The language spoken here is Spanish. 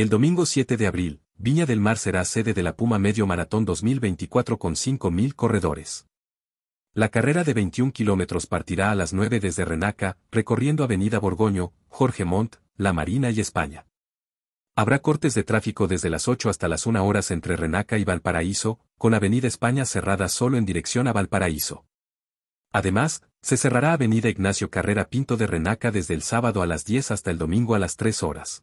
El domingo 7 de abril, Viña del Mar será sede de la Puma Medio Maratón 2024 con 5.000 corredores. La carrera de 21 kilómetros partirá a las 9 desde Renaca, recorriendo Avenida Borgoño, Jorge Montt, La Marina y España. Habrá cortes de tráfico desde las 8 hasta las 1 horas entre Renaca y Valparaíso, con Avenida España cerrada solo en dirección a Valparaíso. Además, se cerrará Avenida Ignacio Carrera Pinto de Renaca desde el sábado a las 10 hasta el domingo a las 3 horas.